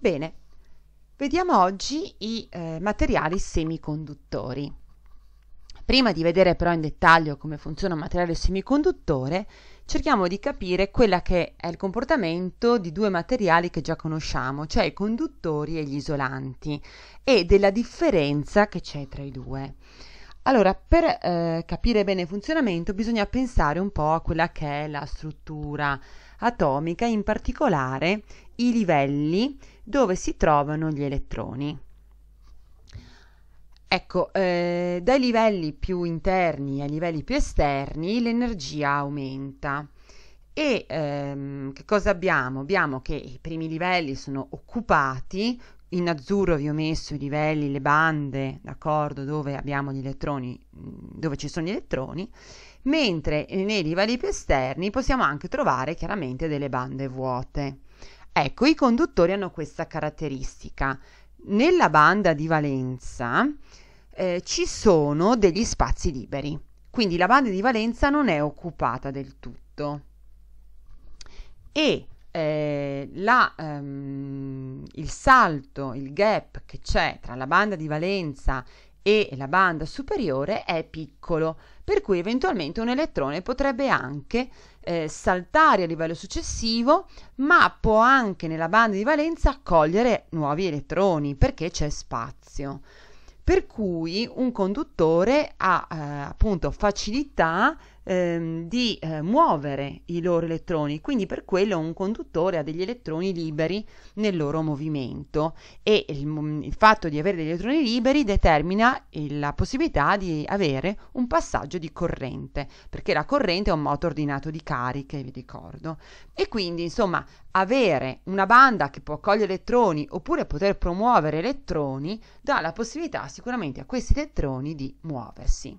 Bene, vediamo oggi i eh, materiali semiconduttori. Prima di vedere però in dettaglio come funziona un materiale semiconduttore, cerchiamo di capire quella che è il comportamento di due materiali che già conosciamo, cioè i conduttori e gli isolanti, e della differenza che c'è tra i due. Allora, per eh, capire bene il funzionamento bisogna pensare un po' a quella che è la struttura atomica, in particolare i livelli dove si trovano gli elettroni. Ecco, eh, dai livelli più interni ai livelli più esterni l'energia aumenta. E ehm, che cosa abbiamo? Abbiamo che i primi livelli sono occupati, in azzurro vi ho messo i livelli, le bande, d'accordo, dove abbiamo gli elettroni, mm, dove ci sono gli elettroni, mentre nei livelli più esterni possiamo anche trovare chiaramente delle bande vuote. Ecco, i conduttori hanno questa caratteristica. Nella banda di valenza eh, ci sono degli spazi liberi, quindi la banda di valenza non è occupata del tutto. E eh, la, ehm, il salto, il gap che c'è tra la banda di valenza e la banda superiore è piccolo, per cui eventualmente un elettrone potrebbe anche eh, saltare a livello successivo, ma può anche nella banda di valenza accogliere nuovi elettroni perché c'è spazio. Per cui un conduttore ha eh, appunto facilità ehm, di eh, muovere i loro elettroni, quindi per quello un conduttore ha degli elettroni liberi nel loro movimento e il, il fatto di avere degli elettroni liberi determina la possibilità di avere un passaggio di corrente, perché la corrente è un moto ordinato di cariche, vi ricordo. E quindi, insomma, avere una banda che può accogliere elettroni oppure poter promuovere elettroni dà la possibilità sicuramente a questi elettroni di muoversi.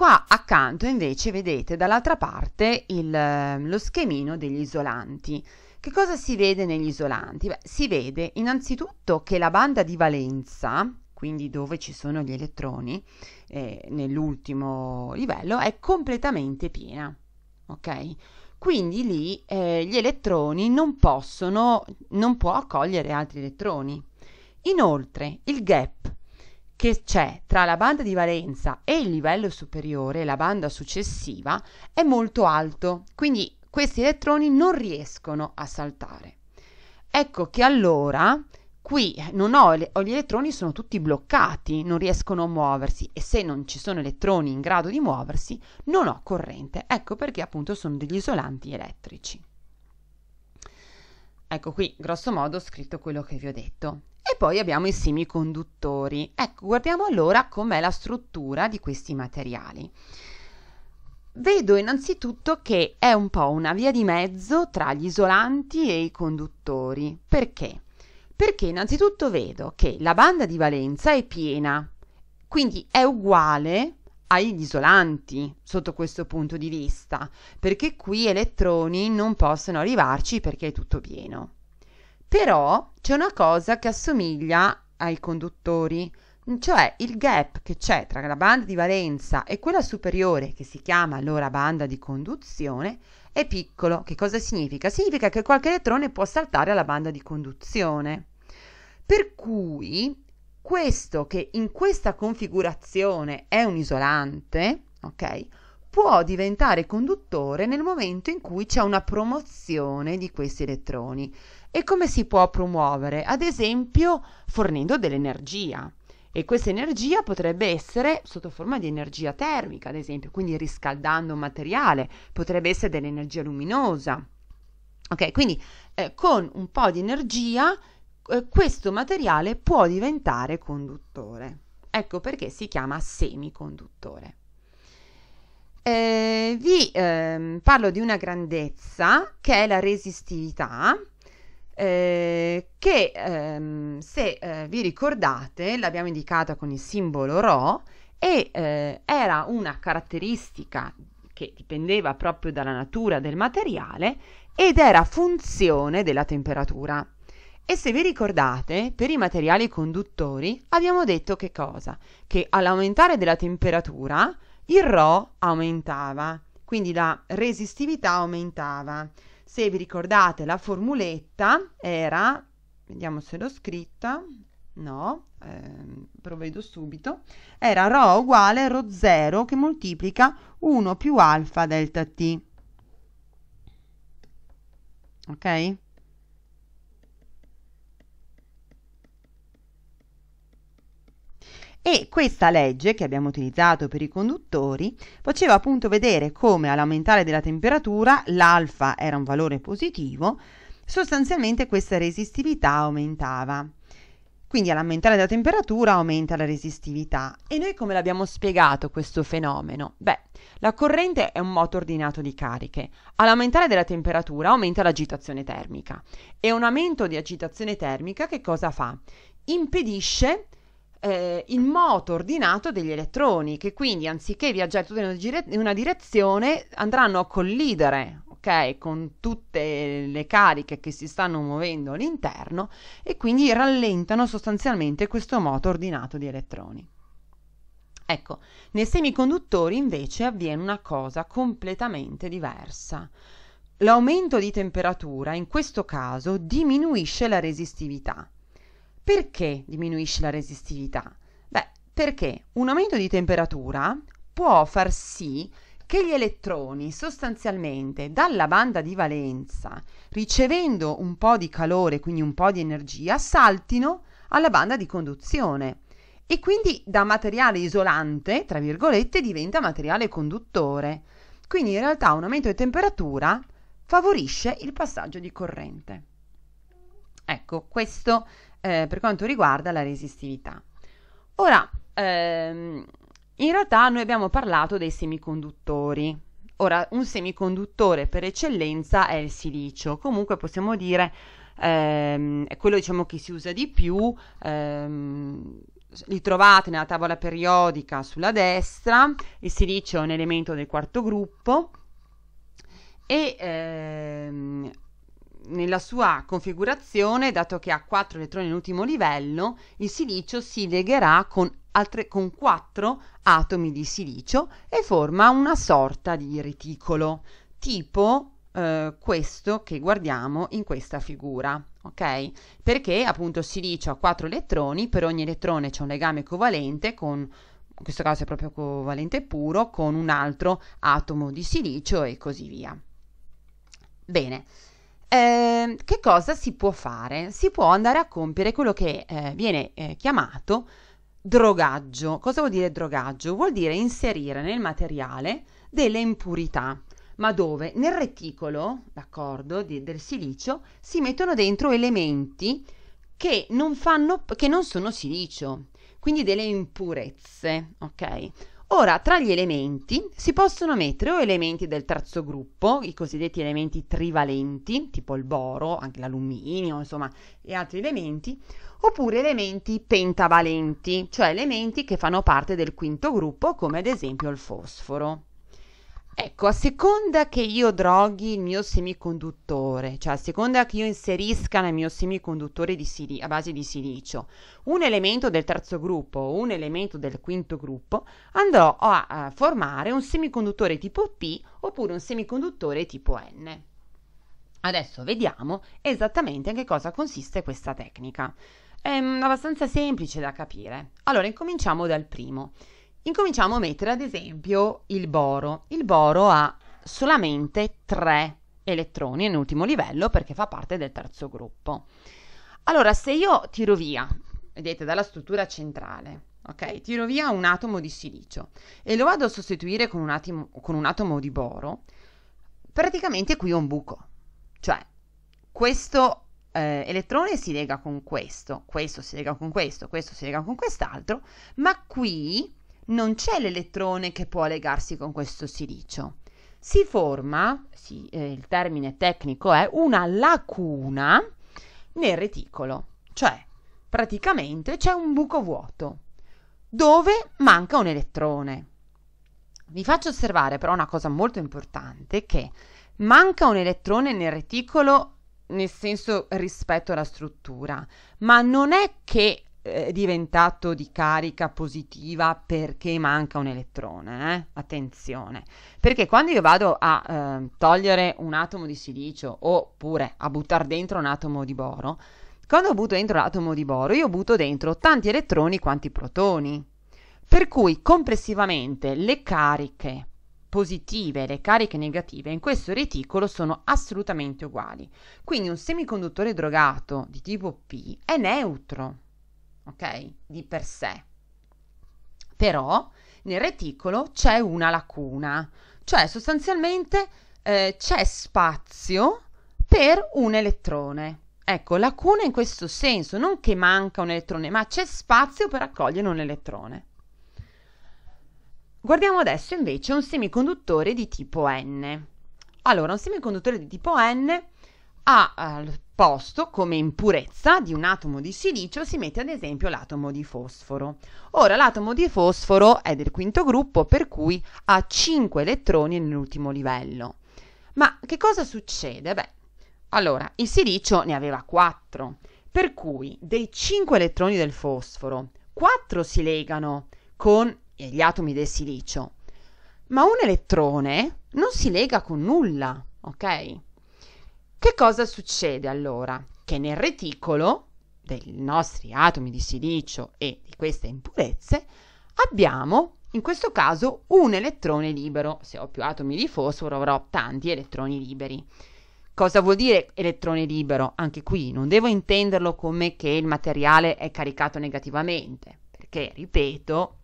Qua accanto invece vedete dall'altra parte il, ehm, lo schemino degli isolanti. Che cosa si vede negli isolanti? Beh, si vede innanzitutto che la banda di valenza, quindi dove ci sono gli elettroni, eh, nell'ultimo livello, è completamente piena. Ok? Quindi lì eh, gli elettroni non possono, non può accogliere altri elettroni. Inoltre il gap che c'è tra la banda di valenza e il livello superiore, la banda successiva, è molto alto, quindi questi elettroni non riescono a saltare. Ecco che allora qui eh, non ho, ho, gli elettroni sono tutti bloccati, non riescono a muoversi e se non ci sono elettroni in grado di muoversi non ho corrente. Ecco perché appunto sono degli isolanti elettrici. Ecco qui, grosso modo, ho scritto quello che vi ho detto. E poi abbiamo i semiconduttori. Ecco, guardiamo allora com'è la struttura di questi materiali. Vedo innanzitutto che è un po' una via di mezzo tra gli isolanti e i conduttori. Perché? Perché innanzitutto vedo che la banda di valenza è piena, quindi è uguale agli isolanti sotto questo punto di vista, perché qui elettroni non possono arrivarci perché è tutto pieno. Però c'è una cosa che assomiglia ai conduttori, cioè il gap che c'è tra la banda di valenza e quella superiore, che si chiama allora banda di conduzione, è piccolo. Che cosa significa? Significa che qualche elettrone può saltare alla banda di conduzione. Per cui questo che in questa configurazione è un isolante, ok? Può diventare conduttore nel momento in cui c'è una promozione di questi elettroni e come si può promuovere? Ad esempio fornendo dell'energia e questa energia potrebbe essere sotto forma di energia termica, ad esempio, quindi riscaldando un materiale, potrebbe essere dell'energia luminosa. Ok, quindi eh, con un po' di energia eh, questo materiale può diventare conduttore. Ecco perché si chiama semiconduttore. Eh, vi ehm, parlo di una grandezza che è la resistività eh, che ehm, se eh, vi ricordate l'abbiamo indicata con il simbolo Rho e eh, era una caratteristica che dipendeva proprio dalla natura del materiale ed era funzione della temperatura. E se vi ricordate, per i materiali conduttori abbiamo detto che cosa? Che all'aumentare della temperatura il Rho aumentava, quindi la resistività aumentava se vi ricordate la formuletta era, vediamo se l'ho scritta, no, eh, provvedo subito, era rho uguale rho 0 che moltiplica 1 più alfa delta t. Ok? E questa legge che abbiamo utilizzato per i conduttori faceva appunto vedere come all'aumentare della temperatura l'alfa era un valore positivo, sostanzialmente questa resistività aumentava. Quindi all'aumentare della temperatura aumenta la resistività. E noi come l'abbiamo spiegato questo fenomeno? Beh, la corrente è un moto ordinato di cariche. All'aumentare della temperatura aumenta l'agitazione termica. E un aumento di agitazione termica che cosa fa? Impedisce eh, il moto ordinato degli elettroni, che quindi anziché viaggiare tutti in una direzione andranno a collidere Okay, con tutte le cariche che si stanno muovendo all'interno e quindi rallentano sostanzialmente questo moto ordinato di elettroni. Ecco, nei semiconduttori invece avviene una cosa completamente diversa. L'aumento di temperatura in questo caso diminuisce la resistività perché diminuisce la resistività? Beh, perché un aumento di temperatura può far sì che gli elettroni sostanzialmente dalla banda di valenza, ricevendo un po' di calore, quindi un po' di energia, saltino alla banda di conduzione e quindi da materiale isolante, tra virgolette, diventa materiale conduttore. Quindi in realtà un aumento di temperatura favorisce il passaggio di corrente. Ecco, questo eh, per quanto riguarda la resistività. Ora, ehm, in realtà noi abbiamo parlato dei semiconduttori. Ora, un semiconduttore per eccellenza è il silicio, comunque possiamo dire ehm, è quello diciamo, che si usa di più, ehm, li trovate nella tavola periodica sulla destra, il silicio è un elemento del quarto gruppo e ehm, nella sua configurazione, dato che ha 4 elettroni all'ultimo livello, il silicio si legherà con, altre, con 4 atomi di silicio e forma una sorta di reticolo, tipo eh, questo che guardiamo in questa figura. Okay? Perché appunto il silicio ha 4 elettroni, per ogni elettrone c'è un legame covalente con in questo caso è proprio covalente puro con un altro atomo di silicio e così via. Bene. Ehm, che cosa si può fare? Si può andare a compiere quello che eh, viene eh, chiamato drogaggio. Cosa vuol dire drogaggio? Vuol dire inserire nel materiale delle impurità. Ma dove? Nel reticolo, d'accordo, di, del silicio si mettono dentro elementi che non, fanno, che non sono silicio, quindi delle impurezze, ok? Ora, tra gli elementi si possono mettere o elementi del terzo gruppo, i cosiddetti elementi trivalenti, tipo il boro, anche l'alluminio, insomma, e altri elementi, oppure elementi pentavalenti, cioè elementi che fanno parte del quinto gruppo, come ad esempio il fosforo. Ecco, a seconda che io droghi il mio semiconduttore, cioè a seconda che io inserisca nel mio semiconduttore sili- a base di silicio un elemento del terzo gruppo o un elemento del quinto gruppo, andrò a, a formare un semiconduttore tipo P oppure un semiconduttore tipo N. Adesso vediamo esattamente in che cosa consiste questa tecnica. È mm, abbastanza semplice da capire. Allora, incominciamo dal primo. Incominciamo a mettere ad esempio il boro. Il boro ha solamente tre elettroni in ultimo livello perché fa parte del terzo gruppo. Allora, se io tiro via, vedete, dalla struttura centrale, ok? Tiro via un atomo di silicio e lo vado a sostituire con un, atimo, con un atomo di boro, praticamente qui ho un buco. Cioè, questo eh, elettrone si lega con questo, questo si lega con questo, questo si lega con quest'altro, ma qui non c'è l'elettrone che può legarsi con questo silicio. Si forma, sì, eh, il termine tecnico è una lacuna nel reticolo, cioè praticamente c'è un buco vuoto dove manca un elettrone. Vi faccio osservare però una cosa molto importante che manca un elettrone nel reticolo nel senso rispetto alla struttura, ma non è che è diventato di carica positiva perché manca un elettrone, eh? attenzione, perché quando io vado a eh, togliere un atomo di silicio oppure a buttare dentro un atomo di boro, quando butto dentro l'atomo di boro io butto dentro tanti elettroni quanti protoni, per cui complessivamente le cariche positive e le cariche negative in questo reticolo sono assolutamente uguali, quindi un semiconduttore drogato di tipo P è neutro ok? Di per sé. Però nel reticolo c'è una lacuna, cioè sostanzialmente eh, c'è spazio per un elettrone. Ecco, lacuna in questo senso, non che manca un elettrone, ma c'è spazio per accogliere un elettrone. Guardiamo adesso invece un semiconduttore di tipo N. Allora, un semiconduttore di tipo N ha al eh, posto, come impurezza, di un atomo di silicio si mette ad esempio l'atomo di fosforo. Ora l'atomo di fosforo è del quinto gruppo per cui ha 5 elettroni nell'ultimo livello. Ma che cosa succede? Beh, allora, il silicio ne aveva 4, per cui dei 5 elettroni del fosforo, 4 si legano con gli atomi del silicio, ma un elettrone non si lega con nulla, ok? Che cosa succede allora? Che nel reticolo dei nostri atomi di silicio e di queste impurezze abbiamo in questo caso un elettrone libero. Se ho più atomi di fosforo avrò tanti elettroni liberi. Cosa vuol dire elettrone libero? Anche qui non devo intenderlo come che il materiale è caricato negativamente, perché, ripeto,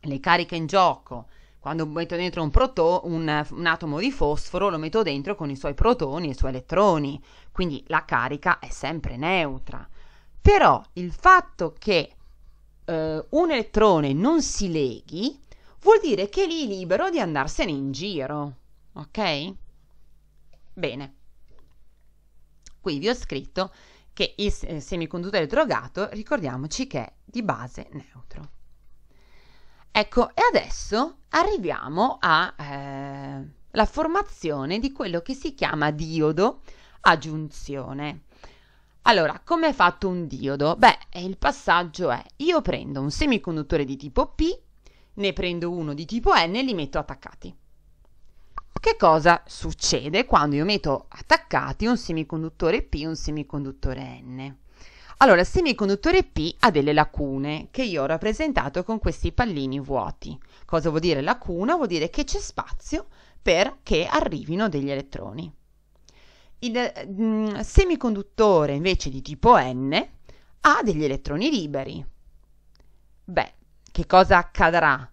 le cariche in gioco quando metto dentro un, proto, un, un, atomo di fosforo, lo metto dentro con i suoi protoni e i suoi elettroni, quindi la carica è sempre neutra. Però il fatto che eh, un elettrone non si leghi vuol dire che lì è libero di andarsene in giro, ok? Bene. Qui vi ho scritto che il eh, semiconduttore drogato, ricordiamoci che è di base neutro. Ecco, e adesso arriviamo alla eh, formazione di quello che si chiama diodo aggiunzione. Allora, come è fatto un diodo? Beh, il passaggio è, io prendo un semiconduttore di tipo P, ne prendo uno di tipo N e li metto attaccati. Che cosa succede quando io metto attaccati un semiconduttore P e un semiconduttore N? Allora, il semiconduttore P ha delle lacune che io ho rappresentato con questi pallini vuoti. Cosa vuol dire lacuna? Vuol dire che c'è spazio perché arrivino degli elettroni. Il mm, semiconduttore invece di tipo N ha degli elettroni liberi. Beh, che cosa accadrà?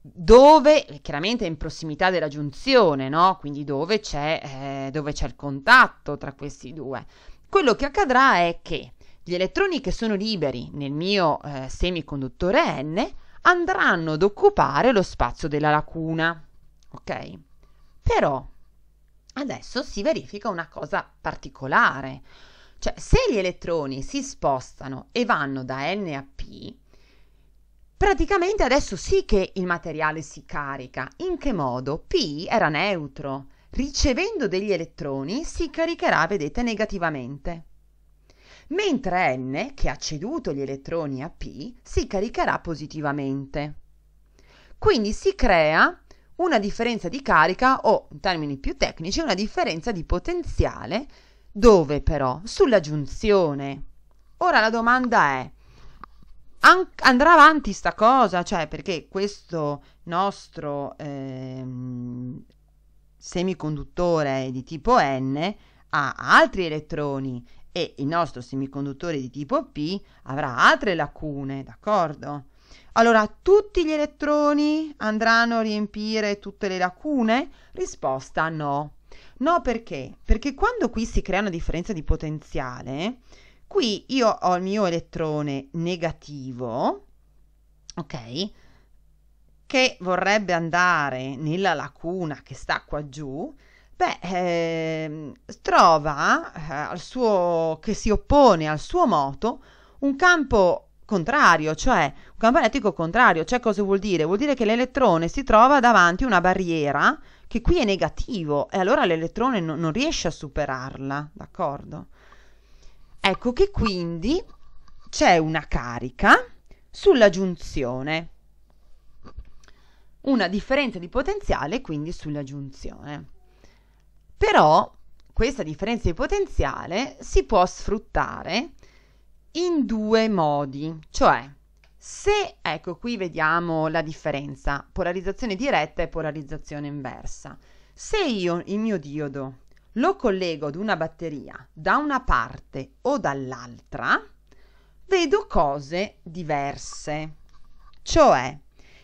Dove, chiaramente in prossimità della giunzione, no? Quindi dove c'è, eh, dove c'è il contatto tra questi due. Quello che accadrà è che gli elettroni che sono liberi nel mio eh, semiconduttore N andranno ad occupare lo spazio della lacuna. Ok? Però adesso si verifica una cosa particolare. Cioè, se gli elettroni si spostano e vanno da N a P, praticamente adesso sì che il materiale si carica. In che modo? P era neutro. Ricevendo degli elettroni si caricherà, vedete, negativamente mentre n, che ha ceduto gli elettroni a p, si caricherà positivamente. Quindi si crea una differenza di carica o, in termini più tecnici, una differenza di potenziale, dove però? Sulla giunzione. Ora la domanda è, andrà avanti sta cosa, cioè perché questo nostro ehm, semiconduttore di tipo N ha altri elettroni e il nostro semiconduttore di tipo P avrà altre lacune, d'accordo? Allora, tutti gli elettroni andranno a riempire tutte le lacune? Risposta no. No perché? Perché quando qui si crea una differenza di potenziale, qui io ho il mio elettrone negativo, ok? Che vorrebbe andare nella lacuna che sta qua giù, Beh, ehm, trova eh, al suo, che si oppone al suo moto un campo contrario, cioè un campo elettrico contrario. Cioè cosa vuol dire? Vuol dire che l'elettrone si trova davanti a una barriera che qui è negativo e allora l'elettrone no, non riesce a superarla, d'accordo? Ecco che quindi c'è una carica sulla giunzione, una differenza di potenziale quindi sulla giunzione. Però questa differenza di potenziale si può sfruttare in due modi, cioè se, ecco qui vediamo la differenza, polarizzazione diretta e polarizzazione inversa. Se io il mio diodo lo collego ad una batteria da una parte o dall'altra, vedo cose diverse. Cioè,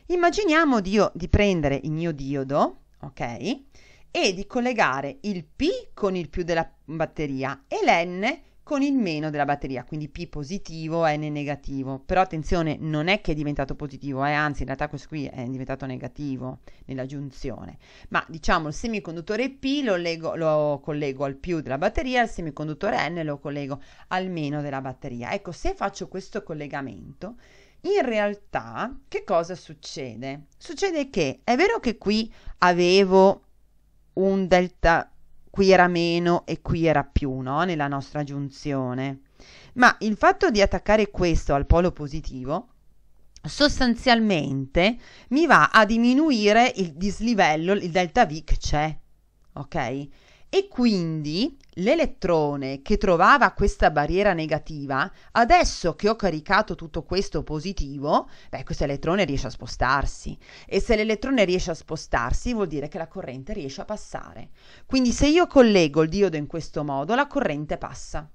immaginiamo di, io, di prendere il mio diodo, ok? e di collegare il P con il più della batteria e l'N con il meno della batteria, quindi P positivo, N negativo. Però attenzione, non è che è diventato positivo, eh? anzi in realtà questo qui è diventato negativo nella giunzione. Ma diciamo il semiconduttore P lo, lego, lo collego al più della batteria, il semiconduttore N lo collego al meno della batteria. Ecco, se faccio questo collegamento, in realtà che cosa succede? Succede che è vero che qui avevo un delta qui era meno e qui era più no? nella nostra giunzione. Ma il fatto di attaccare questo al polo positivo sostanzialmente mi va a diminuire il dislivello, il delta V che c'è, ok? E quindi L'elettrone che trovava questa barriera negativa, adesso che ho caricato tutto questo positivo, beh, questo elettrone riesce a spostarsi e se l'elettrone riesce a spostarsi vuol dire che la corrente riesce a passare. Quindi se io collego il diodo in questo modo, la corrente passa.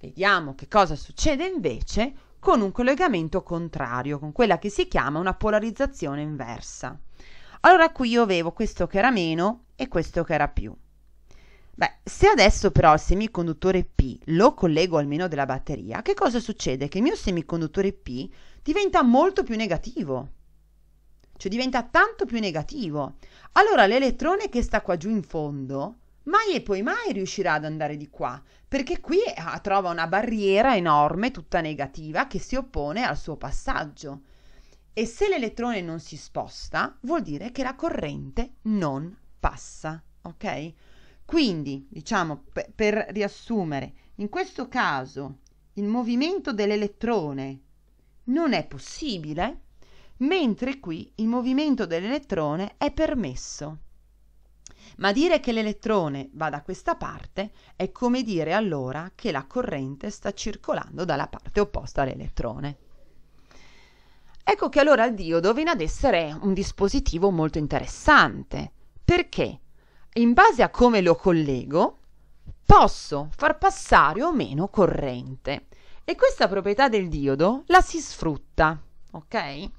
Vediamo che cosa succede invece con un collegamento contrario, con quella che si chiama una polarizzazione inversa. Allora qui io avevo questo che era meno e questo che era più. Beh, se adesso però il semiconduttore P lo collego al meno della batteria, che cosa succede? Che il mio semiconduttore P diventa molto più negativo. Cioè diventa tanto più negativo. Allora l'elettrone che sta qua giù in fondo mai e poi mai riuscirà ad andare di qua, perché qui ah, trova una barriera enorme, tutta negativa, che si oppone al suo passaggio. E se l'elettrone non si sposta, vuol dire che la corrente non passa, ok? Quindi, diciamo, per, per riassumere, in questo caso il movimento dell'elettrone non è possibile, mentre qui il movimento dell'elettrone è permesso. Ma dire che l'elettrone va da questa parte è come dire allora che la corrente sta circolando dalla parte opposta all'elettrone. Ecco che allora il diodo viene ad essere un dispositivo molto interessante. Perché? in base a come lo collego, posso far passare o meno corrente. E questa proprietà del diodo la si sfrutta, ok?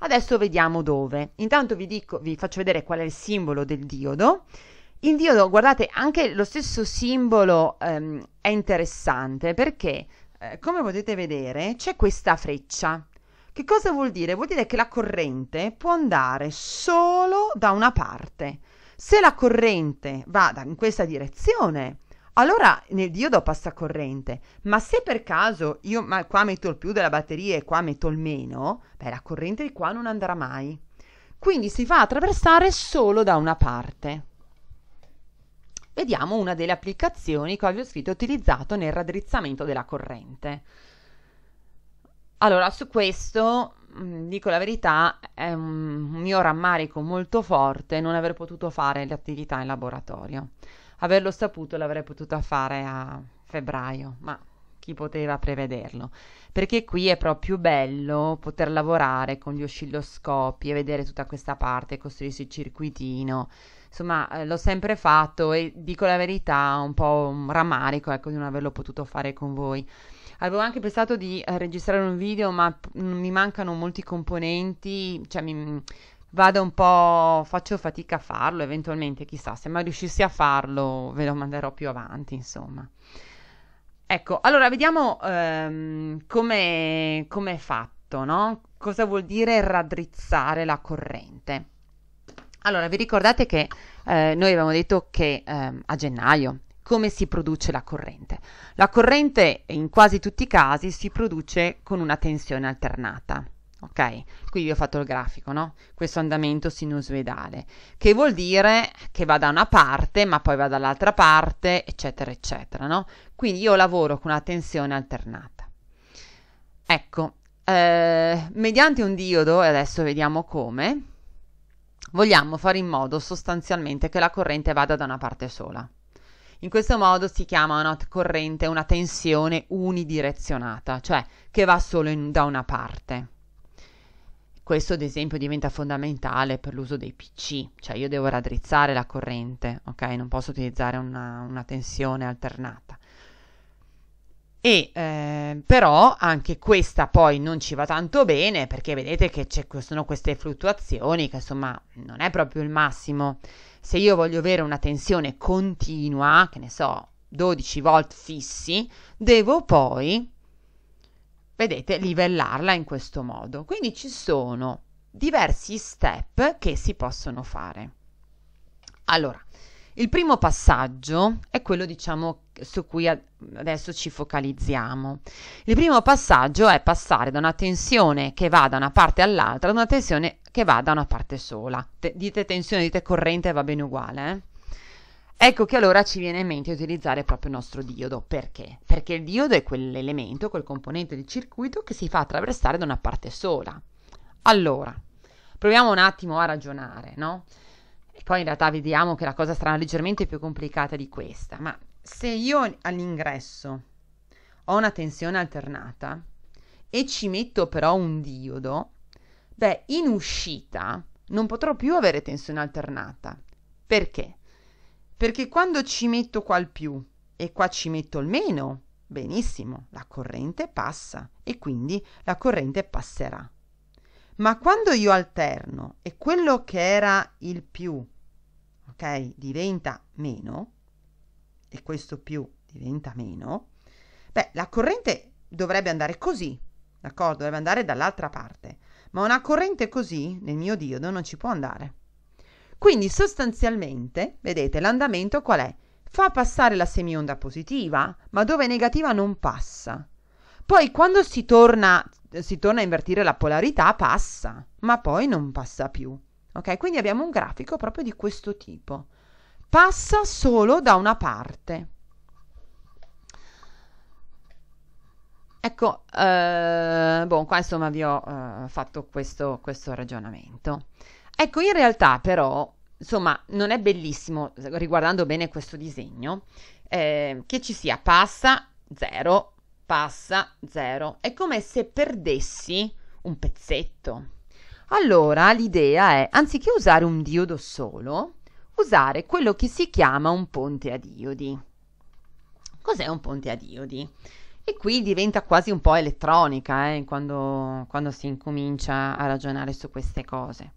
Adesso vediamo dove. Intanto vi, dico, vi faccio vedere qual è il simbolo del diodo. Il diodo, guardate, anche lo stesso simbolo ehm, è interessante perché, eh, come potete vedere, c'è questa freccia. Che cosa vuol dire? Vuol dire che la corrente può andare solo da una parte se la corrente vada in questa direzione, allora nel diodo passa corrente, ma se per caso io qua metto il più della batteria e qua metto il meno, beh, la corrente di qua non andrà mai. Quindi si fa attraversare solo da una parte. Vediamo una delle applicazioni che ho scritto utilizzato nel raddrizzamento della corrente. Allora, su questo Mm, dico la verità, è un mio rammarico molto forte non aver potuto fare le attività in laboratorio. Averlo saputo l'avrei potuta fare a febbraio, ma chi poteva prevederlo? Perché qui è proprio bello poter lavorare con gli oscilloscopi e vedere tutta questa parte, costruirsi il circuitino. Insomma, eh, l'ho sempre fatto e dico la verità, un po' un rammarico ecco, di non averlo potuto fare con voi Avevo anche pensato di eh, registrare un video, ma mi mancano molti componenti, cioè mi, mm, vado un po', faccio fatica a farlo, eventualmente, chissà, se mai riuscissi a farlo ve lo manderò più avanti, insomma. Ecco, allora vediamo ehm, come è fatto, no? Cosa vuol dire raddrizzare la corrente? Allora, vi ricordate che eh, noi avevamo detto che eh, a gennaio come si produce la corrente. La corrente in quasi tutti i casi si produce con una tensione alternata. Ok, qui vi ho fatto il grafico, no? Questo andamento sinusoidale, che vuol dire che va da una parte, ma poi va dall'altra parte, eccetera, eccetera, no? Quindi io lavoro con una tensione alternata. Ecco, eh, mediante un diodo, e adesso vediamo come, vogliamo fare in modo sostanzialmente che la corrente vada da una parte sola. In questo modo si chiama una corrente una tensione unidirezionata, cioè che va solo in, da una parte. Questo ad esempio diventa fondamentale per l'uso dei PC, cioè io devo raddrizzare la corrente, ok? Non posso utilizzare una, una tensione alternata. E eh, però anche questa poi non ci va tanto bene perché vedete che ci sono queste fluttuazioni che insomma non è proprio il massimo se io voglio avere una tensione continua, che ne so, 12 volt fissi, devo poi, vedete, livellarla in questo modo. Quindi ci sono diversi step che si possono fare. Allora, il primo passaggio è quello, diciamo, su cui adesso ci focalizziamo. Il primo passaggio è passare da una tensione che va da una parte all'altra ad una tensione che va da una parte sola. Te- dite tensione, dite corrente, va bene uguale. Eh? Ecco che allora ci viene in mente utilizzare proprio il nostro diodo. Perché? Perché il diodo è quell'elemento, quel componente di circuito che si fa attraversare da una parte sola. Allora, proviamo un attimo a ragionare, no? poi in realtà vediamo che la cosa sarà leggermente più complicata di questa, ma se io all'ingresso ho una tensione alternata e ci metto però un diodo, beh, in uscita non potrò più avere tensione alternata. Perché? Perché quando ci metto qua il più e qua ci metto il meno, benissimo, la corrente passa e quindi la corrente passerà. Ma quando io alterno e quello che era il più ok, diventa meno, e questo più diventa meno, beh, la corrente dovrebbe andare così, d'accordo? Dovrebbe andare dall'altra parte, ma una corrente così nel mio diodo non ci può andare. Quindi sostanzialmente, vedete, l'andamento qual è? Fa passare la semionda positiva, ma dove è negativa non passa. Poi quando si torna, si torna a invertire la polarità passa, ma poi non passa più. Ok? Quindi abbiamo un grafico proprio di questo tipo. Passa solo da una parte. Ecco, eh, boh, qua insomma vi ho eh, fatto questo, questo ragionamento. Ecco, in realtà però, insomma, non è bellissimo, riguardando bene questo disegno, eh, che ci sia passa 0, passa 0. È come se perdessi un pezzetto. Allora l'idea è, anziché usare un diodo solo, usare quello che si chiama un ponte a diodi. Cos'è un ponte a diodi? E qui diventa quasi un po' elettronica eh, quando, quando si incomincia a ragionare su queste cose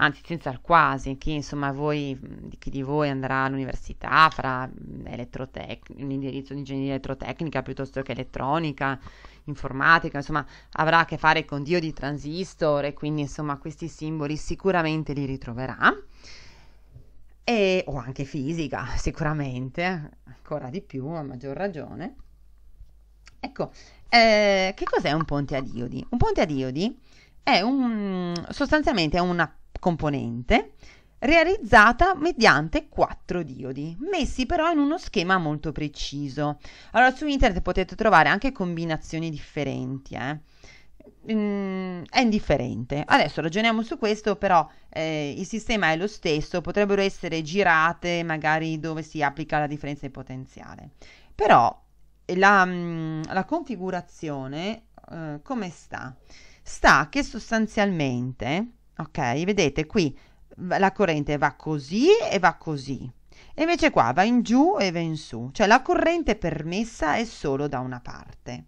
anzi senza il quasi, chi insomma voi, chi di voi andrà all'università farà elettrotec- un indirizzo di ingegneria elettrotecnica piuttosto che elettronica, informatica, insomma avrà a che fare con Dio di transistor e quindi insomma questi simboli sicuramente li ritroverà. E, o anche fisica, sicuramente, ancora di più, a maggior ragione. Ecco, eh, che cos'è un ponte a diodi? Un ponte a diodi è un, sostanzialmente una componente realizzata mediante quattro diodi, messi però in uno schema molto preciso. Allora su internet potete trovare anche combinazioni differenti, eh. mm, è indifferente. Adesso ragioniamo su questo, però eh, il sistema è lo stesso, potrebbero essere girate magari dove si applica la differenza di potenziale. Però la, mm, la configurazione eh, come sta? Sta che sostanzialmente ok? Vedete qui la corrente va così e va così. E invece qua va in giù e va in su, cioè la corrente permessa è solo da una parte.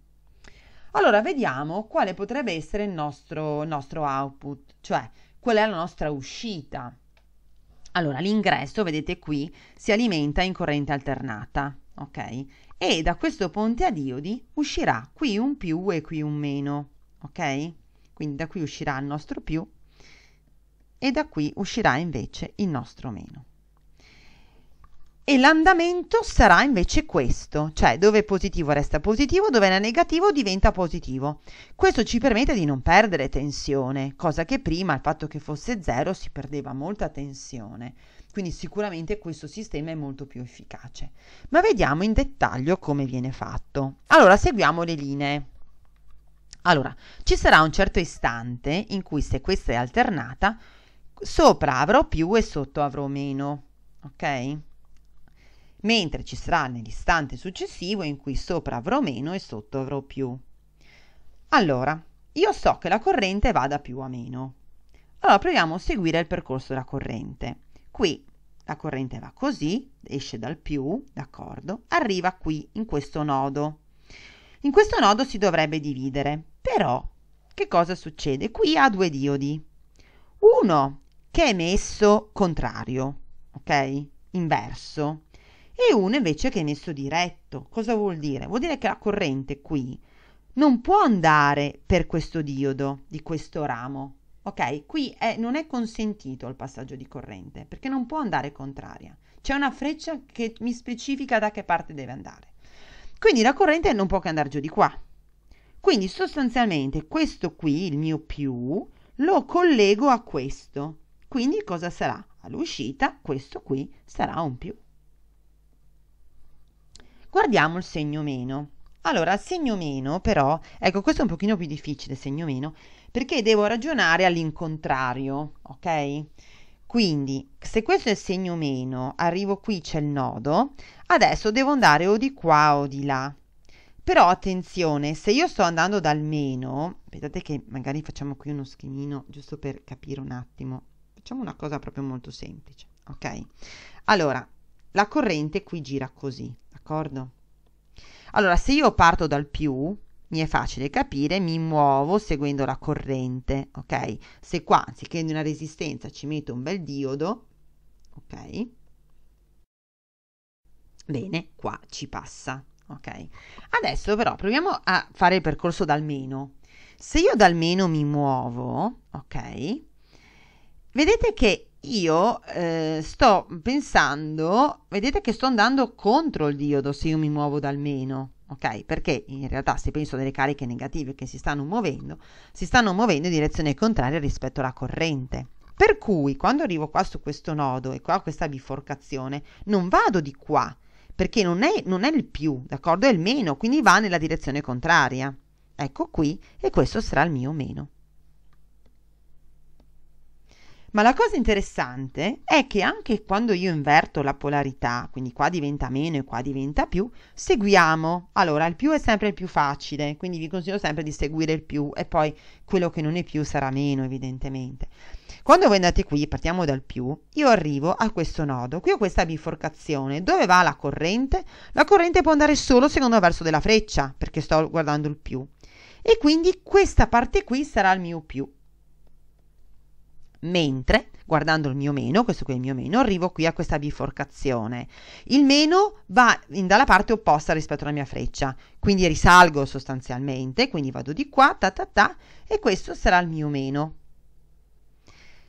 Allora vediamo quale potrebbe essere il nostro, nostro output, cioè qual è la nostra uscita. Allora l'ingresso, vedete qui, si alimenta in corrente alternata, ok? E da questo ponte a diodi uscirà qui un più e qui un meno, ok? Quindi da qui uscirà il nostro più e da qui uscirà invece il nostro meno. E l'andamento sarà invece questo, cioè dove positivo resta positivo, dove è negativo diventa positivo. Questo ci permette di non perdere tensione, cosa che prima il fatto che fosse zero si perdeva molta tensione. Quindi sicuramente questo sistema è molto più efficace. Ma vediamo in dettaglio come viene fatto. Allora, seguiamo le linee. Allora, ci sarà un certo istante in cui se questa è alternata, sopra avrò più e sotto avrò meno, ok? Mentre ci sarà nell'istante successivo in cui sopra avrò meno e sotto avrò più. Allora, io so che la corrente va da più a meno. Allora proviamo a seguire il percorso della corrente. Qui la corrente va così, esce dal più, d'accordo, arriva qui in questo nodo. In questo nodo si dovrebbe dividere, però che cosa succede? Qui ha due diodi. Uno che è messo contrario, ok? Inverso. E uno invece che è messo diretto. Cosa vuol dire? Vuol dire che la corrente qui non può andare per questo diodo di questo ramo, ok? Qui è, non è consentito il passaggio di corrente perché non può andare contraria. C'è una freccia che mi specifica da che parte deve andare. Quindi la corrente non può che andare giù di qua. Quindi sostanzialmente questo qui, il mio più, lo collego a questo quindi cosa sarà? All'uscita questo qui sarà un più. Guardiamo il segno meno. Allora, segno meno però, ecco questo è un pochino più difficile, segno meno, perché devo ragionare all'incontrario, ok? Quindi, se questo è il segno meno, arrivo qui, c'è il nodo, adesso devo andare o di qua o di là. Però attenzione, se io sto andando dal meno, vedete che magari facciamo qui uno schemino giusto per capire un attimo. Facciamo una cosa proprio molto semplice, ok? Allora, la corrente qui gira così, d'accordo? Allora, se io parto dal più, mi è facile capire, mi muovo seguendo la corrente, ok? Se qua, anziché una resistenza, ci metto un bel diodo, ok? Bene, qua ci passa, ok? Adesso però proviamo a fare il percorso dal meno. Se io dal meno mi muovo, ok? vedete che io eh, sto pensando, vedete che sto andando contro il diodo se io mi muovo dal meno. ok? perché in realtà se penso delle cariche negative che si stanno muovendo, si stanno muovendo in direzione contraria rispetto alla corrente. Per cui quando arrivo qua su questo nodo e qua a questa biforcazione, non vado di qua, perché non è, non è il più, d'accordo? È il meno, quindi va nella direzione contraria. Ecco qui e questo sarà il mio meno. Ma la cosa interessante è che anche quando io inverto la polarità, quindi qua diventa meno e qua diventa più, seguiamo. Allora, il più è sempre il più facile, quindi vi consiglio sempre di seguire il più e poi quello che non è più sarà meno, evidentemente. Quando voi andate qui, partiamo dal più, io arrivo a questo nodo, qui ho questa biforcazione, dove va la corrente? La corrente può andare solo secondo verso della freccia, perché sto guardando il più. E quindi questa parte qui sarà il mio più mentre guardando il mio meno, questo qui è il mio meno, arrivo qui a questa biforcazione. Il meno va in, dalla parte opposta rispetto alla mia freccia, quindi risalgo sostanzialmente, quindi vado di qua, ta ta ta, e questo sarà il mio meno.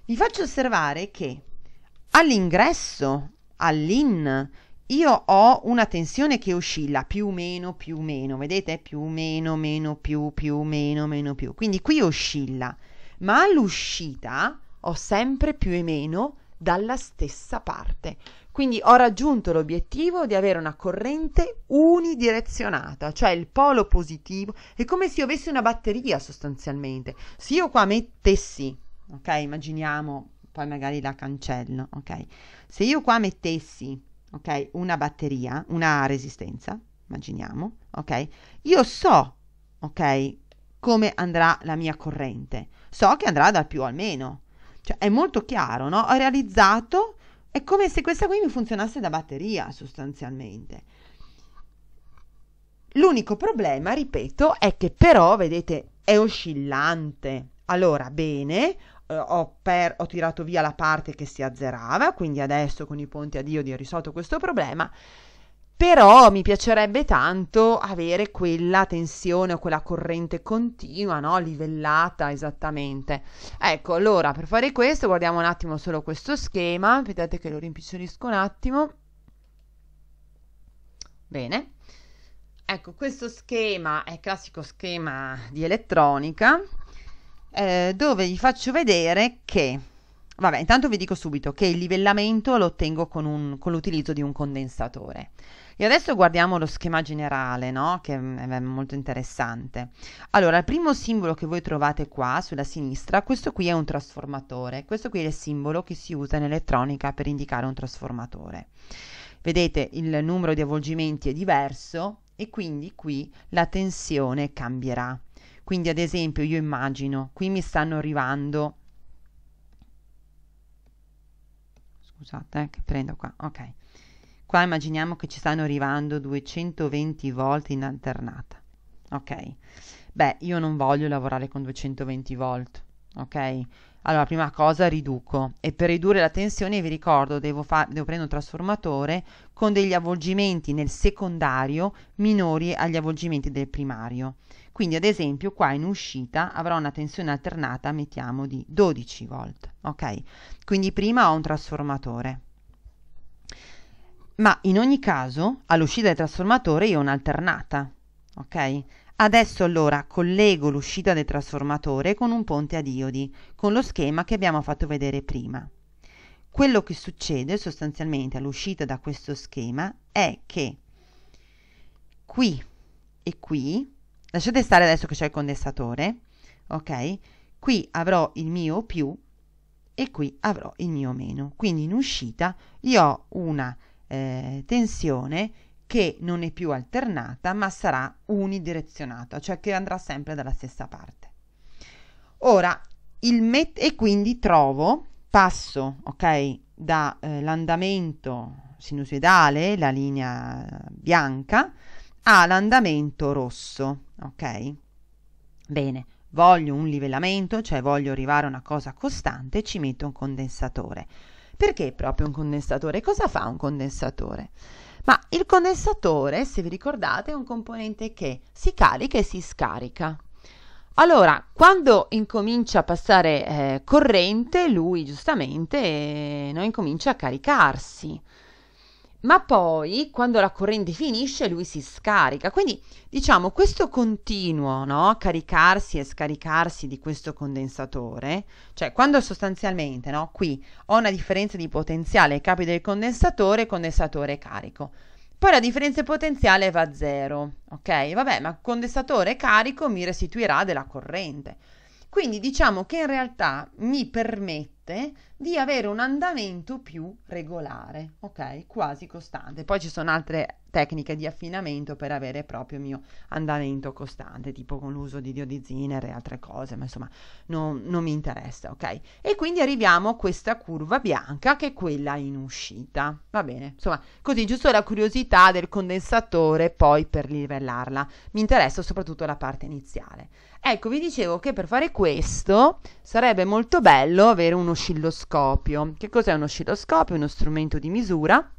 Vi faccio osservare che all'ingresso, all'in, io ho una tensione che oscilla più o meno, più o meno, vedete? Più o meno, meno, più, più o meno, meno, più. Quindi qui oscilla, ma all'uscita ho sempre più e meno dalla stessa parte. Quindi ho raggiunto l'obiettivo di avere una corrente unidirezionata, cioè il polo positivo. È come se io avessi una batteria sostanzialmente. Se io qua mettessi, ok, immaginiamo, poi magari la cancello, ok. Se io qua mettessi, ok, una batteria, una resistenza, immaginiamo, ok, io so, ok, come andrà la mia corrente. So che andrà dal più al meno, cioè, è molto chiaro, no? Ho realizzato, è come se questa qui mi funzionasse da batteria, sostanzialmente. L'unico problema, ripeto, è che però, vedete, è oscillante. Allora, bene, eh, ho, per, ho tirato via la parte che si azzerava, quindi adesso con i ponti a Dio ho risolto questo problema, però mi piacerebbe tanto avere quella tensione o quella corrente continua, no? livellata esattamente. Ecco, allora per fare questo guardiamo un attimo solo questo schema, vedete che lo rimpicciolisco un attimo. Bene. Ecco, questo schema è il classico schema di elettronica eh, dove vi faccio vedere che, vabbè, intanto vi dico subito che il livellamento lo ottengo con, con l'utilizzo di un condensatore. E adesso guardiamo lo schema generale, no? che mm, è molto interessante. Allora, il primo simbolo che voi trovate qua sulla sinistra, questo qui è un trasformatore. Questo qui è il simbolo che si usa in elettronica per indicare un trasformatore. Vedete, il numero di avvolgimenti è diverso e quindi qui la tensione cambierà. Quindi ad esempio io immagino, qui mi stanno arrivando scusate eh, che prendo qua, ok Qua immaginiamo che ci stanno arrivando 220 volte in alternata. Ok. Beh, io non voglio lavorare con 220 volt, ok? Allora, prima cosa riduco e per ridurre la tensione vi ricordo devo, fa- devo prendere un trasformatore con degli avvolgimenti nel secondario minori agli avvolgimenti del primario. Quindi ad esempio qua in uscita avrò una tensione alternata mettiamo di 12 volt, ok? Quindi prima ho un trasformatore ma in ogni caso all'uscita del trasformatore io ho un'alternata, ok? Adesso allora collego l'uscita del trasformatore con un ponte a diodi, con lo schema che abbiamo fatto vedere prima. Quello che succede sostanzialmente all'uscita da questo schema è che qui e qui, lasciate stare adesso che c'è il condensatore, ok? Qui avrò il mio più e qui avrò il mio meno. Quindi in uscita io ho una eh, tensione che non è più alternata ma sarà unidirezionata, cioè che andrà sempre dalla stessa parte. Ora, il met- e quindi trovo, passo, ok, dall'andamento eh, sinusoidale, la linea bianca, all'andamento rosso, ok? Bene, voglio un livellamento, cioè voglio arrivare a una cosa costante, ci metto un condensatore perché proprio un condensatore? Cosa fa un condensatore? Ma il condensatore, se vi ricordate, è un componente che si carica e si scarica. Allora, quando incomincia a passare eh, corrente, lui giustamente eh, no, incomincia a caricarsi ma poi quando la corrente finisce lui si scarica. Quindi diciamo questo continuo no? caricarsi e scaricarsi di questo condensatore, cioè quando sostanzialmente no? qui ho una differenza di potenziale ai capi del condensatore, condensatore carico. Poi la differenza di potenziale va a zero, ok? Vabbè, ma condensatore carico mi restituirà della corrente. Quindi diciamo che in realtà mi permette di avere un andamento più regolare, ok? Quasi costante. Poi ci sono altre tecniche di affinamento per avere proprio il mio andamento costante, tipo con l'uso di diodiziner e altre cose, ma insomma no, non mi interessa, ok? E quindi arriviamo a questa curva bianca che è quella in uscita, va bene? Insomma, così giusto la curiosità del condensatore poi per livellarla. Mi interessa soprattutto la parte iniziale. Ecco, vi dicevo che per fare questo sarebbe molto bello avere un oscilloscopio. Che cos'è un oscilloscopio? Uno strumento di misura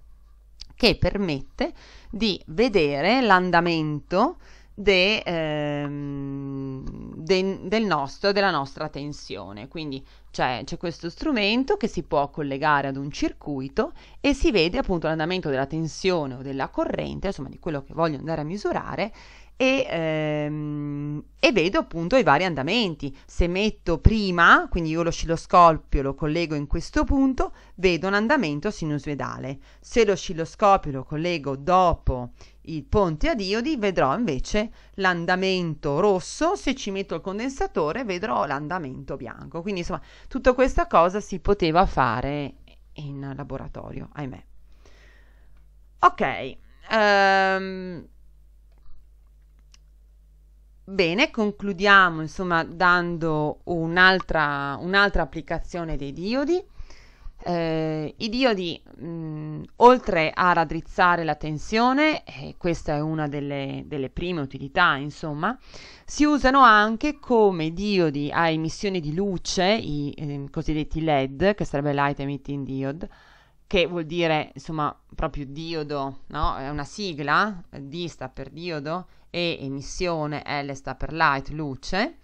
che permette di vedere l'andamento de, ehm, de, del nostro, della nostra tensione. Quindi c'è, c'è questo strumento che si può collegare ad un circuito e si vede appunto l'andamento della tensione o della corrente, insomma di quello che voglio andare a misurare, e, ehm, e, vedo appunto i vari andamenti. Se metto prima, quindi io lo oscilloscopio lo collego in questo punto, vedo un andamento sinusoidale. Se lo oscilloscopio lo collego dopo il ponte a diodi, vedrò invece l'andamento rosso. Se ci metto il condensatore, vedrò l'andamento bianco. Quindi insomma, tutta questa cosa si poteva fare in laboratorio, ahimè. Ok. Um, Bene, concludiamo insomma dando un'altra, un'altra applicazione dei diodi. Eh, I diodi, mh, oltre a raddrizzare la tensione, e eh, questa è una delle, delle prime utilità, insomma, si usano anche come diodi a emissione di luce, i eh, cosiddetti LED, che sarebbe Light Emitting Diode, che vuol dire insomma proprio diodo, no? È una sigla, eh, D sta per diodo e emissione, L sta per light, luce.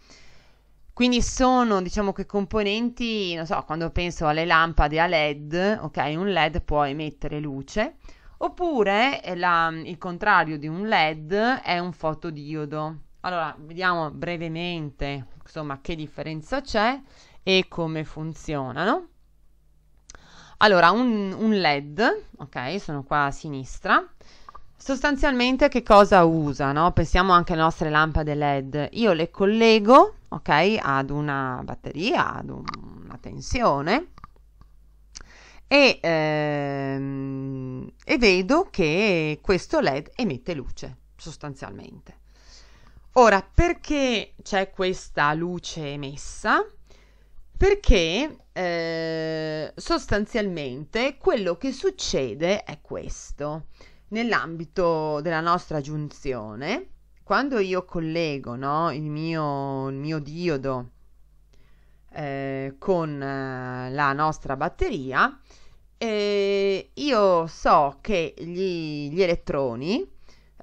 Quindi sono, diciamo che componenti, non so, quando penso alle lampade a LED, ok, un LED può emettere luce, oppure eh, la, il contrario di un LED è un fotodiodo. Allora, vediamo brevemente, insomma, che differenza c'è e come funzionano. Allora, un, un LED, ok, sono qua a sinistra, Sostanzialmente che cosa usa? No? Pensiamo anche alle nostre lampade LED. Io le collego okay, ad una batteria, ad un, una tensione e, ehm, e vedo che questo LED emette luce sostanzialmente. Ora, perché c'è questa luce emessa? Perché eh, sostanzialmente quello che succede è questo nell'ambito della nostra giunzione, quando io collego no, il, mio, il, mio, diodo eh, con eh, la nostra batteria, eh, io so che gli, gli elettroni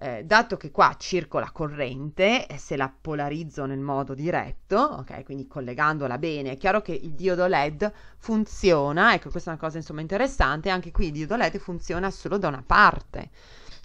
eh, dato che qua circola corrente, eh, se la polarizzo nel modo diretto, ok, quindi collegandola bene, è chiaro che il diodo LED funziona, ecco questa è una cosa insomma interessante, anche qui il diodo LED funziona solo da una parte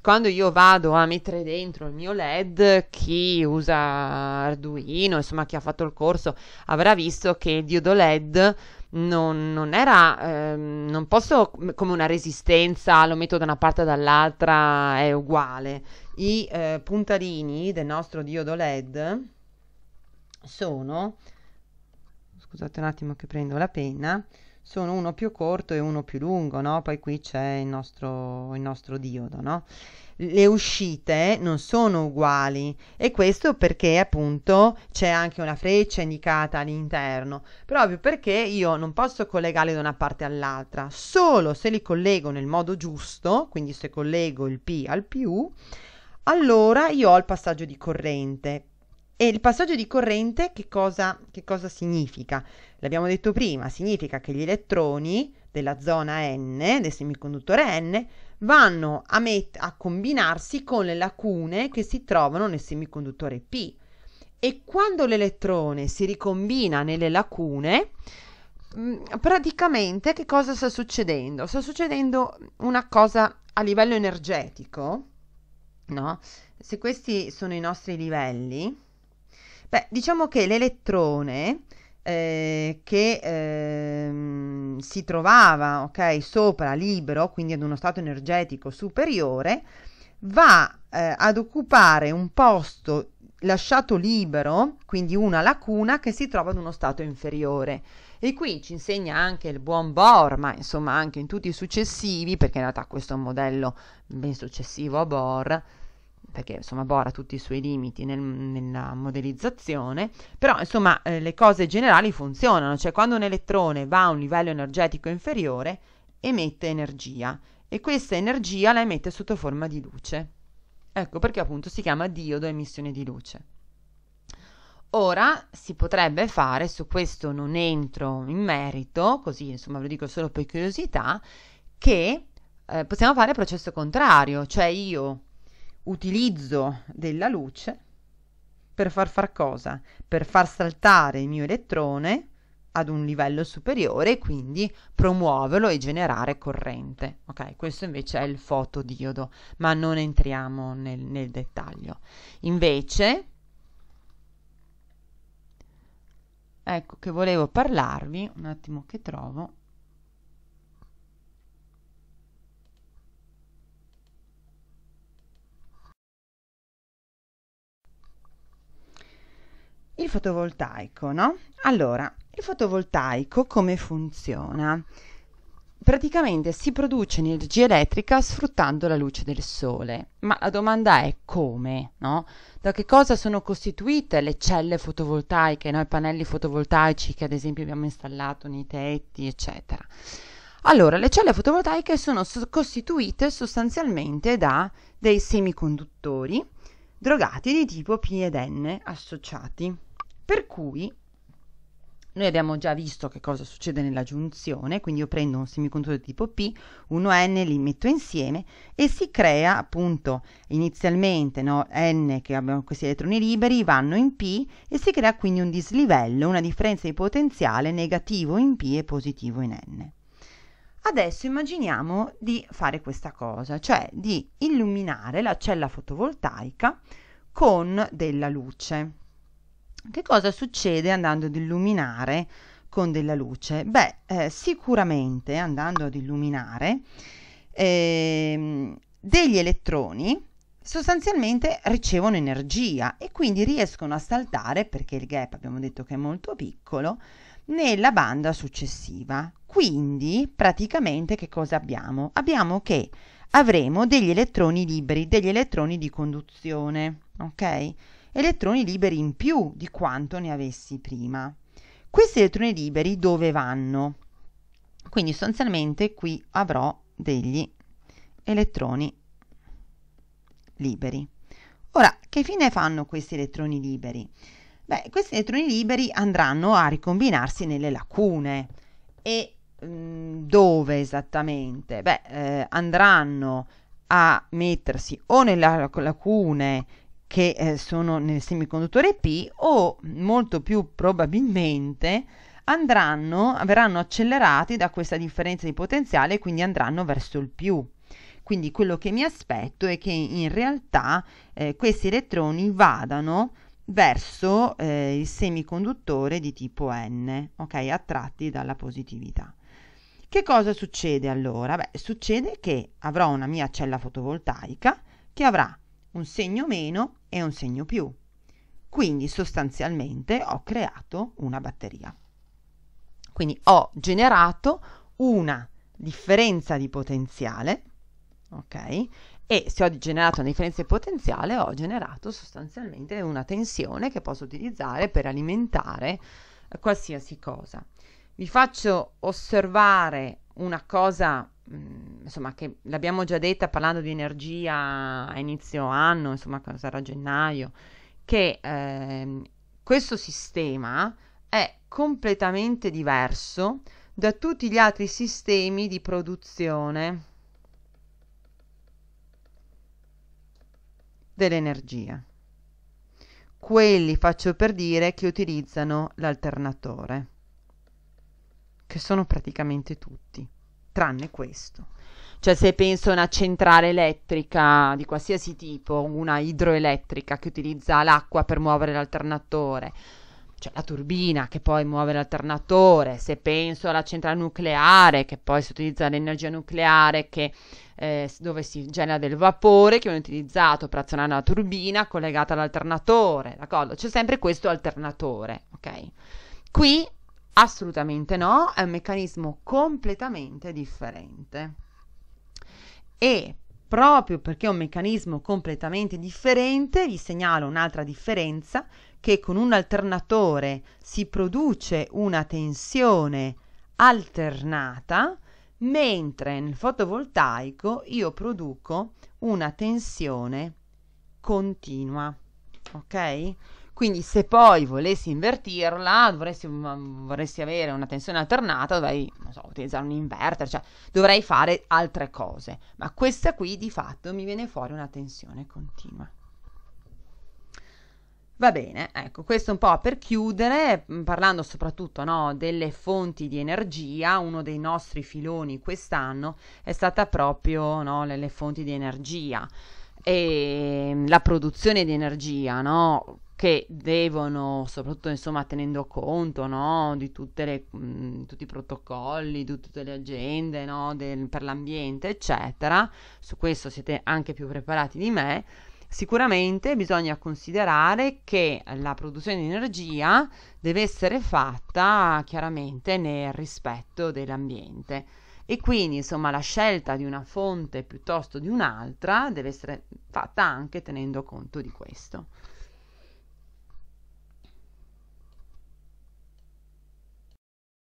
quando io vado a mettere dentro il mio LED, chi usa Arduino, insomma chi ha fatto il corso, avrà visto che il diodo LED non, non era, ehm, non posso come una resistenza, lo metto da una parte o dall'altra, è uguale. I eh, puntarini del nostro diodo LED sono, scusate un attimo che prendo la penna, sono uno più corto e uno più lungo, no? Poi qui c'è il nostro, il nostro diodo, no? Le uscite non sono uguali e questo perché appunto c'è anche una freccia indicata all'interno, proprio perché io non posso collegarli da una parte all'altra, solo se li collego nel modo giusto, quindi se collego il P al più, allora io ho il passaggio di corrente e il passaggio di corrente che cosa, che cosa significa? L'abbiamo detto prima, significa che gli elettroni della zona N, del semiconduttore N, vanno a, met- a combinarsi con le lacune che si trovano nel semiconduttore P. E quando l'elettrone si ricombina nelle lacune, mm, praticamente che cosa sta succedendo? Sta succedendo una cosa a livello energetico, no? Se questi sono i nostri livelli, Beh, diciamo che l'elettrone eh, che ehm, si trovava okay, sopra libero, quindi ad uno stato energetico superiore, va eh, ad occupare un posto lasciato libero, quindi una lacuna che si trova ad uno stato inferiore. E qui ci insegna anche il buon Bohr, ma insomma anche in tutti i successivi, perché in realtà questo è un modello ben successivo a Bohr, perché insomma Bora ha tutti i suoi limiti nel, nella modellizzazione, però insomma eh, le cose generali funzionano, cioè quando un elettrone va a un livello energetico inferiore emette energia e questa energia la emette sotto forma di luce. Ecco perché appunto si chiama diodo emissione di luce. Ora si potrebbe fare, su questo non entro in merito, così insomma lo dico solo per curiosità, che eh, possiamo fare il processo contrario, cioè io utilizzo della luce per far far cosa? Per far saltare il mio elettrone ad un livello superiore e quindi promuoverlo e generare corrente. Ok, questo invece è il fotodiodo, ma non entriamo nel, nel dettaglio. Invece, ecco che volevo parlarvi, un attimo che trovo, il fotovoltaico, no? Allora, il fotovoltaico come funziona? Praticamente si produce energia elettrica sfruttando la luce del sole, ma la domanda è come, no? Da che cosa sono costituite le celle fotovoltaiche, no? i pannelli fotovoltaici che ad esempio abbiamo installato nei tetti, eccetera? Allora, le celle fotovoltaiche sono costituite sostanzialmente da dei semiconduttori drogati di tipo P ed N associati. Per cui noi abbiamo già visto che cosa succede nella giunzione, quindi io prendo un semiconduttore di tipo P, 1 N, li metto insieme e si crea appunto inizialmente no, N che abbiamo questi elettroni liberi, vanno in P e si crea quindi un dislivello, una differenza di potenziale negativo in P e positivo in N. Adesso immaginiamo di fare questa cosa, cioè di illuminare la cella fotovoltaica con della luce. Che cosa succede andando ad illuminare con della luce? Beh, eh, sicuramente andando ad illuminare eh, degli elettroni sostanzialmente ricevono energia e quindi riescono a saltare, perché il gap abbiamo detto che è molto piccolo, nella banda successiva. Quindi praticamente che cosa abbiamo? Abbiamo che avremo degli elettroni liberi, degli elettroni di conduzione, ok? Elettroni liberi in più di quanto ne avessi prima. Questi elettroni liberi dove vanno? Quindi sostanzialmente qui avrò degli elettroni liberi. Ora, che fine fanno questi elettroni liberi? Beh, questi elettroni liberi andranno a ricombinarsi nelle lacune. E mh, mm, dove esattamente? Beh, eh, andranno a mettersi o nelle lacune che eh, sono nel semiconduttore P o molto più probabilmente andranno, verranno accelerati da questa differenza di potenziale e quindi andranno verso il più. Quindi quello che mi aspetto è che in realtà eh, questi elettroni vadano verso eh, il semiconduttore di tipo N, ok, attratti dalla positività. Che cosa succede allora? Beh, succede che avrò una mia cella fotovoltaica che avrà un segno meno e un segno più. Quindi sostanzialmente ho creato una batteria. Quindi ho generato una differenza di potenziale ok? E se ho generato una differenza di potenziale, ho generato sostanzialmente una tensione che posso utilizzare per alimentare qualsiasi cosa. Vi faccio osservare una cosa, mm, insomma, che l'abbiamo già detta parlando di energia a inizio anno, insomma, sarà gennaio, che eh, questo sistema è completamente diverso da tutti gli altri sistemi di produzione dell'energia. Quelli faccio per dire che utilizzano l'alternatore, che sono praticamente tutti, tranne questo. Cioè se penso a una centrale elettrica di qualsiasi tipo, una idroelettrica che utilizza l'acqua per muovere l'alternatore, cioè la turbina che poi muove l'alternatore, se penso alla centrale nucleare che poi si utilizza l'energia nucleare che, eh, dove si genera del vapore che viene utilizzato per azionare la turbina collegata all'alternatore, d'accordo? C'è sempre questo alternatore, ok? Qui assolutamente no, è un meccanismo completamente differente. E proprio perché è un meccanismo completamente differente, vi segnalo un'altra differenza che con un alternatore si produce una tensione alternata, mentre nel fotovoltaico io produco una tensione continua. Ok? Quindi se poi volessi invertirla, dovresti, vorresti avere una tensione alternata, dovrei so, utilizzare un inverter, cioè dovrei fare altre cose. Ma questa qui di fatto mi viene fuori una tensione continua. Va bene, ecco, questo un po' per chiudere, mm, parlando soprattutto no, delle fonti di energia, uno dei nostri filoni quest'anno è stata proprio no, le, le fonti di energia e ehm, la produzione di energia, no? Che devono, soprattutto insomma, tenendo conto no? di le, mh, mm, tutti i protocolli, di tutte le agende no? Del, per l'ambiente, eccetera. Su questo siete anche più preparati di me Sicuramente bisogna considerare che la produzione di energia deve essere fatta chiaramente nel rispetto dell'ambiente e quindi insomma la scelta di una fonte piuttosto di un'altra deve essere fatta anche tenendo conto di questo.